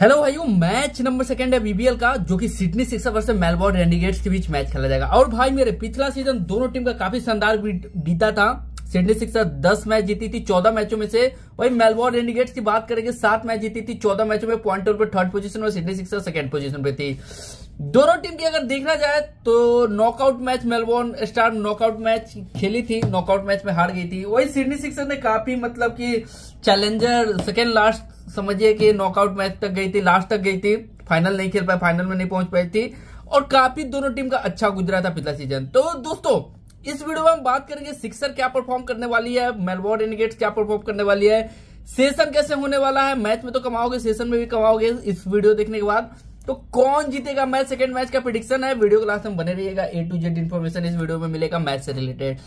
hello भाई match number second है BBL का जो कि Sydney Sixer versus Melbourne Renegades के बीच मैच खेला जाएगा और भाई मेरे पिछला सीजन दोनों टीम का काफी शानदार बीता था सिडनी सिक्सर दस मैच जीती थी चौदह मैचों में से वही मेलबोर्न रेनिगेट्स की बात करेंगे सात मैच जीती थी चौदह मैचों में पॉइंट पर थर्ड पोजीशन और सिडनी सिक्सर सेकंड पोजीशन पे थी दोनों टीम की अगर देखना जाए तो knockout match Melbourne Star knockout match खेली थी नॉकआउट मैच में हार गई थी वही सिडनी सिक्सर ने काफी मतलब की चैलेंजर सेकेंड लास्ट समझिए कि नॉकआउट मैच तक गई थी लास्ट तक गई थी फाइनल नहीं खेल पाए फाइनल में नहीं पहुंच पाई थी और काफी दोनों टीम का अच्छा गुजरा था पिछला सीजन तो दोस्तों इस वीडियो में हम बात करेंगे सिक्सर क्या परफॉर्म करने वाली है मेलबोर्न इंडिकेट क्या परफॉर्म करने वाली है सेशन कैसे होने वाला है मैच में तो कमाओगे सेशन में भी कमाओगे इस वीडियो देखने के बाद तो कौन जीतेगा मैच सेकंड मैच का प्रिडिक्शन है वीडियो क्लास में बने रहिएगा ए टू जेड इन्फॉर्मेशन इस वीडियो में मिलेगा मैच से रिलेटेड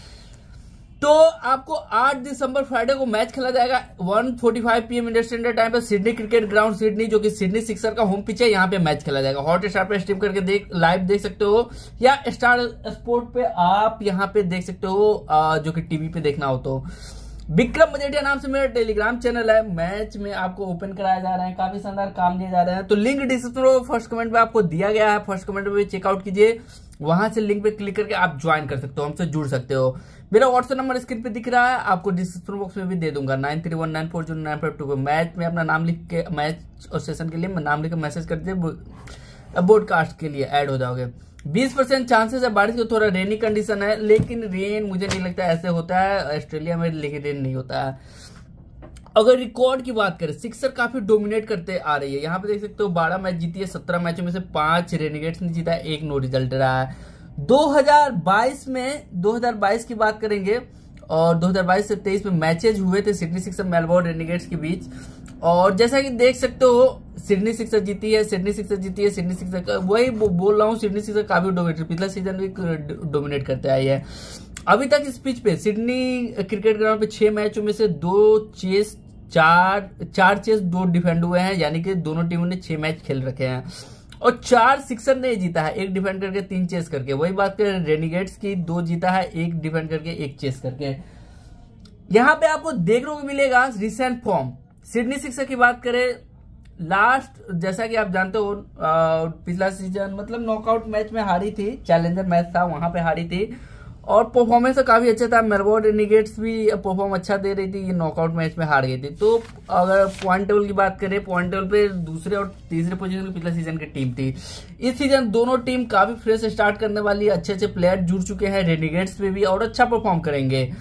तो आपको 8 दिसंबर फ्राइडे को मैच खेला जाएगा 1:45 forty PM Indian Standard Time पर सिडनी क्रिकेट ग्राउंड सिडनी जो कि सिडनी सिक्सर का होम पिच है यहाँ पे मैच खेला जाएगा हॉट स्टार पे स्ट्रीम करके देख लाइव देख सकते हो या स्टार स्पोर्ट पे आप यहाँ पे देख सकते हो जो कि टीवी पे देखना हो तो विक्रम मजेटिया नाम से मेरा टेलीग्राम चैनल है मैच में आपको ओपन कराया जा रहा है काफी शानदार काम दिया जा रहा है तो लिंक डिस्क्रिप्शन फर्स्ट कमेंट में आपको दिया गया है फर्स्ट कमेंट में चेकआउट कीजिए वहां से लिंक पे क्लिक करके आप ज्वाइन कर सकते हो हमसे जुड़ सकते हो मेरा व्हाट्सएप नंबर स्क्रीन पे दिख रहा है आपको डिस्क्रिप्शन बॉक्स में भी दे दूंगा nine three one nine four zero nine five two match में अपना नाम लिख के मैच और सेशन के लिए नाम लिख के मैसेज कर दिए बोडकास्ट के लिए ऐड हो जाओगे बीस परसेंट चांसेस है बारिश का तो थोड़ा रेनी कंडीशन है लेकिन रेन मुझे नहीं लगता ऐसे होता है ऑस्ट्रेलिया में लेकिन रेन नहीं होता है अगर रिकॉर्ड की बात करें सिक्सर काफी डोमिनेट करते आ रही है यहाँ पे देख सकते हो बारह मैच जीती है सत्रह मैचों में से पांच रेनिगेट्स ने जीता है एक नो रिजल्ट रहा है 2022 में 2022 की बात करेंगे और 2022 से 23 में मैचेज हुए थे सिडनी सिक्सर मेलबोर्न रेनिगेट्स के बीच और जैसा कि देख सकते हो सिडनी सिक्सर जीती है सिडनी सिक्सर जीती है सिडनी सिक्सर वही बोल रहा हूँ सिडनी सिक्सर काफी डोमिनेट पिछला सीजन भी डोमिनेट करते आई है अभी तक इस पिच पे सिडनी क्रिकेट ग्राउंड पे छह मैचों में से दो चेस चार चार चेस दो डिफेंड हुए हैं यानी कि दोनों टीमों ने छह मैच खेल रखे हैं और चार सिक्सर ने जीता है एक डिफेंड करके तीन चेस करके वही बात करें रेनिगेट्स की दो जीता है एक डिफेंड करके एक चेस करके यहां पे आपको देखने को मिलेगा रिसेंट फॉर्म सिडनी सिक्सर की बात करें लास्ट जैसा कि आप जानते हो पिछला सीजन मतलब नॉकआउट मैच में हारी थी चैलेंजर मैच था वहां पे हारी थी और परफॉर्मेंस तो काफ़ी अच्छा था मेरबो रेनिगेट्स भी परफॉर्म अच्छा दे रही थी ये नॉकआउट मैच में हार गई थी तो अगर पॉइंट टेबल की बात करें पॉइंट टेबल पे दूसरे और तीसरे पोजीशन की पिछले सीजन की टीम थी इस सीजन दोनों टीम काफ़ी फ्रेश स्टार्ट करने वाली अच्छे अच्छे प्लेयर जुड़ चुके हैं रेनिगेट्स पे भी और अच्छा परफॉर्म करेंगे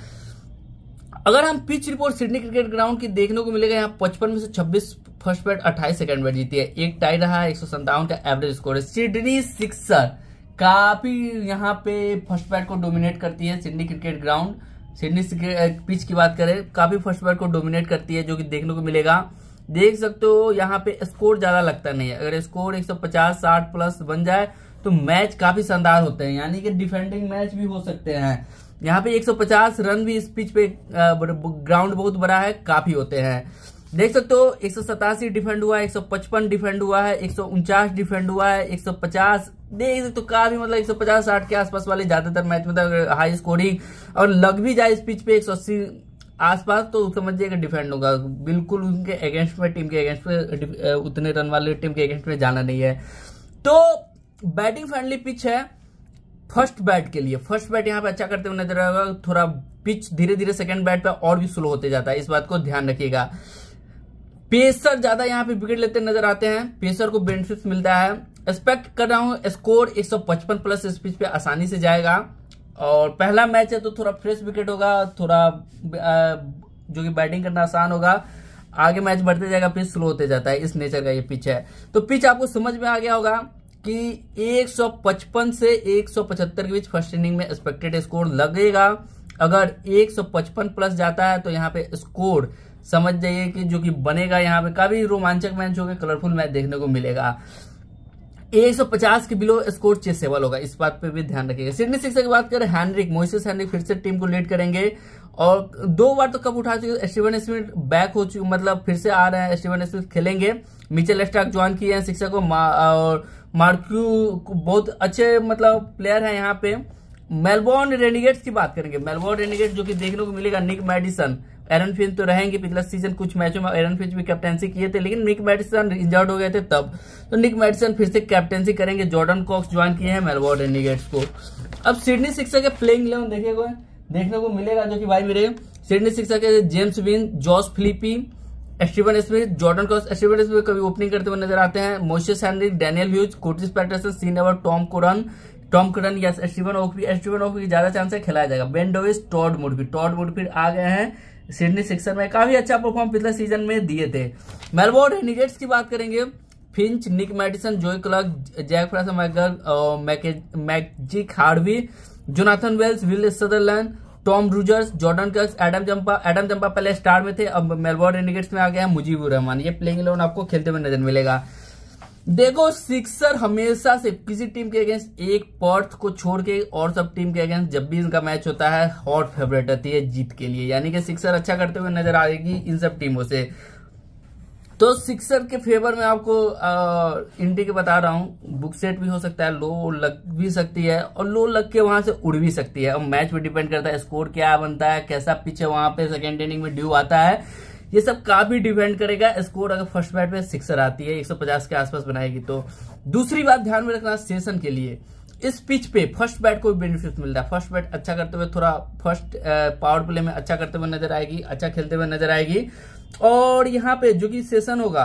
अगर हम pitch report Sydney Cricket Ground की देखने को मिलेगा यहाँ पचपन में से छब्बीस फर्स्ट बैट अट्ठाईस सेकंड बैट जीती है एक टाई रहा है एक का एवरेज स्कोर है सिडनी सिक्सर काफ़ी यहाँ पे फर्स्ट बैट को डोमिनेट करती है Sydney Cricket Ground Sydney pitch की बात करें काफ़ी फर्स्ट बैट को डोमिनेट करती है जो कि देखने को मिलेगा देख सकते हो यहाँ पे स्कोर ज़्यादा लगता नहीं है अगर स्कोर 150 60 प्लस बन जाए तो मैच काफ़ी शानदार होते हैं यानी कि डिफेंडिंग मैच भी हो सकते हैं यहाँ पे 150 रन भी इस पिच पे ग्राउंड बहुत बड़ा है काफ़ी होते हैं देख सकते हो एक डिफेंड हुआ है एक डिफेंड हुआ है एक डिफेंड हुआ है एक देख सकते तो काफी मतलब एक सौ पचास साठ के आसपास वाले ज्यादातर मैच मतलब हाई स्कोरिंग और लग भी जाए इस पिच पे एक सौ अस्सी आसपास तो समझिएगा मतलब डिफेंड होगा बिल्कुल उनके अगेंस्ट में टीम के अगेंस्ट में उतने रन वाले टीम के अगेंस्ट में जाना नहीं है तो बैटिंग फ्रेंडली पिच है फर्स्ट बैट के लिए फर्स्ट बैट यहाँ पे अच्छा करते हुए नजर आएगा थोड़ा पिच धीरे धीरे सेकंड बैट पर और भी स्लो होते जाता है इस बात को ध्यान रखिएगा पेसर ज्यादा यहाँ पे विकेट लेते नजर आते हैं पेसर को बेनिफिट मिलता है एक्सपेक्ट कर रहा हूँ स्कोर 155 प्लस स्पीच पे आसानी से जाएगा और पहला मैच है तो थोड़ा फ्रेश विकेट होगा थोड़ा जो कि बैटिंग करना आसान होगा आगे मैच बढ़ते जाएगा पिच स्लो होते जाता है इस नेचर का ये पिच है तो पिच आपको समझ में आ गया होगा कि 155 से 175 के बीच फर्स्ट इनिंग में एक्सपेक्टेड स्कोर लगेगा अगर 155 प्लस जाता है तो यहाँ पे स्कोर समझ जाइए कि जो कि बनेगा यहाँ पे काफी रोमांचक मैच होगा कलरफुल मैच देखने को मिलेगा 150 के बिलो स्कोर चेसेबल होगा इस बात पे भी ध्यान रखिएगा सिडनी सिक्स की बात करें हैनरिक मोइसेस हैनरिक फिर से टीम को लीड करेंगे और दो बार तो कब उठा चुके स्टीवन स्मिथ बैक हो चुके मतलब फिर से आ रहे हैं स्टीवन स्मिथ खेलेंगे मिचेल स्टार्क ज्वाइन किए हैं शिक्षा को मा, और मार्क्यू बहुत अच्छे मतलब प्लेयर है यहाँ पे मेलबोर्न रेनिगेट्स की बात करेंगे मेलबोर्न रेनिगेट जो कि देखने को मिलेगा निक मेडिसन एरन फिंच तो रहेंगे पिछले सीजन कुछ मैचों में एरन फिंच भी कैप्टेंसी किए थे लेकिन निक मेडिसन इंजर्ड हो गए थे तब तो निक मैडिसन फिर से कैप्टनसी करेंगे जॉर्डन कॉक्स ज्वाइन किए हैं मेलबोर्न रेनिगेट्स को अब सिडनी सिक्सर के प्लेइंग इलेवन देखेगा देखने को मिलेगा जो कि भाई मेरे सिडनी सिक्सर के James Vince Josh Philippe Steven Smith Jordan Cox Steven Smith कभी ओपनिंग करते हुए नजर आते हैं Moises Henriques Daniel Hughes Kurtis Patterson Sean एवर टॉम कोरन टॉम करन या एस्टीवन ओक भी एस्टीवन ओक की ज्यादा चांस है खिलाया जाएगा Ben Dwarshuis Todd Murphy Todd Murphy आ गए हैं सिडनी सिक्सर में काफी अच्छा परफॉर्म पिछले सीजन में दिए थे मेलबोर्न रेनिगेट्स की बात करेंगे Finch Nic Maddinson Joe Clarke Jake मैगर मैकजिक Harvey Jonathan Wells Will Sutherland Tom Rogers Jordan कर्स एडम जंपा एडम जंपा पहले स्टार में थे अब मेलबोर्न रेनिगेट्स में आ गया मुजीबुर रहमान ये प्लेइंग इलेवन आपको खेलते हुए नजर मिलेगा देखो सिक्सर हमेशा से किसी टीम के अगेंस्ट एक पर्थ को छोड़ के और सब टीम के अगेंस्ट जब भी इनका मैच होता है हॉट फेवरेट रहती है जीत के लिए यानी कि सिक्सर अच्छा करते हुए नजर आएगी इन सब टीमों से तो सिक्सर के फेवर में आपको इंडी के बता रहा हूं बुक सेट भी हो सकता है लो लग भी सकती है और लो लग के वहां से उड़ भी सकती है और मैच पे डिपेंड करता है स्कोर क्या बनता है कैसा पिच है वहां पे सेकेंड इनिंग में ड्यू आता है ये सब काफी डिपेंड करेगा स्कोर अगर फर्स्ट बैट में सिक्सर आती है 150 के आसपास बनाएगी तो दूसरी बात ध्यान में रखना सेशन के लिए इस पिच पे फर्स्ट बैट को बेनिफिट मिल रहा है फर्स्ट बैट अच्छा करते हुए थोड़ा फर्स्ट पावर प्ले में अच्छा करते हुए नजर आएगी अच्छा खेलते हुए नजर आएगी और यहाँ पे जो कि सेशन होगा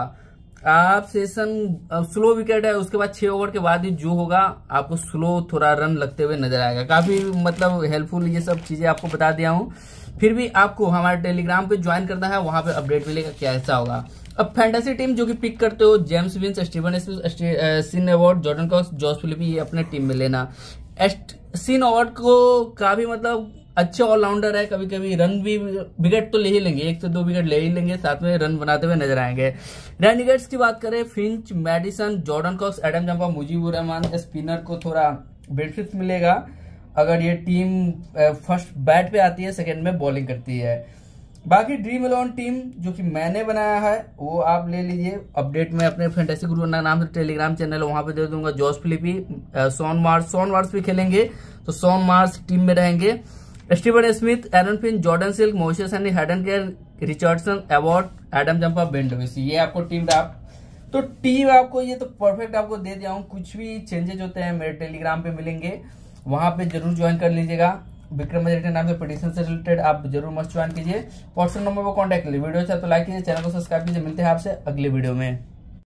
आप सेशन स्लो विकेट है उसके बाद छह ओवर के बाद ही जो होगा आपको स्लो थोड़ा रन लगते हुए नजर आएगा काफ़ी मतलब हेल्पफुल ये सब चीज़ें आपको बता दिया हूँ फिर भी आपको हमारे टेलीग्राम पे ज्वाइन करना है वहां पे अपडेट मिलेगा क्या ऐसा होगा अब फैंटेसी टीम जो कि पिक करते हो James Vince Steven Smith Sean Abbott Jordan Cox Josh Philippe ये अपने टीम में लेना सिन अवार्ड को काफी मतलब अच्छे ऑलराउंडर है कभी कभी रन भी विकेट तो ले ही लेंगे एक से दो विकेट ले ही लेंगे साथ में रन बनाते हुए नजर आएंगे रनिगेट्स की बात करें Finch Maddinson Jordan Cox Adam Zampa Mujeebur Rahman spinner को थोड़ा बेनिफिट मिलेगा अगर ये टीम फर्स्ट बैट पे आती है सेकेंड में बॉलिंग करती है बाकी ड्रीम इलेवन टीम जो कि मैंने बनाया है वो आप ले लीजिए अपडेट में अपने फैंटेसी गुरु ना नाम से टेलीग्राम चैनल वहां पे दे दूंगा Josh Philippe Shaun Marsh Shaun Marsh भी खेलेंगे तो सोन मार्स टीम में रहेंगे Steven Smith Aaron Finch Jordan Silk Moises एंड हेडन केयर रिचर्डसन एवॉर्ड एडम जम्पा बेन ये आपको टीम आप तो टीम आपको ये तो परफेक्ट आपको दे दिया हूँ कुछ भी चेंजेस होते हैं मेरे टेलीग्राम पे मिलेंगे वहाँ पे जरूर ज्वाइन कर लीजिएगा विक्रम के नाम से पटिशन से रिलेटेड आप जरूर मस्ट ज्वाइन कीजिए व्हाट्सएप नंबर पर कॉन्टैक्ट कीजिए वीडियो अच्छा तो लाइक कीजिए चैनल को सब्सक्राइब कीजिए मिलते हैं आपसे अगले वीडियो में